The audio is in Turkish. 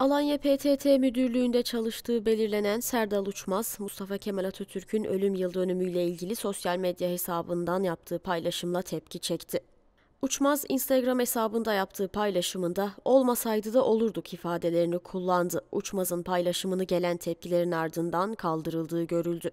Alanya PTT Müdürlüğü'nde çalıştığı belirlenen Serdal Uçmaz, Mustafa Kemal Atatürk'ün ölüm yıldönümüyle ilgili sosyal medya hesabından yaptığı paylaşımla tepki çekti. Uçmaz, Instagram hesabında yaptığı paylaşımında olmasaydı da olurduk ifadelerini kullandı. Uçmaz'ın paylaşımını gelen tepkilerin ardından kaldırıldığı görüldü.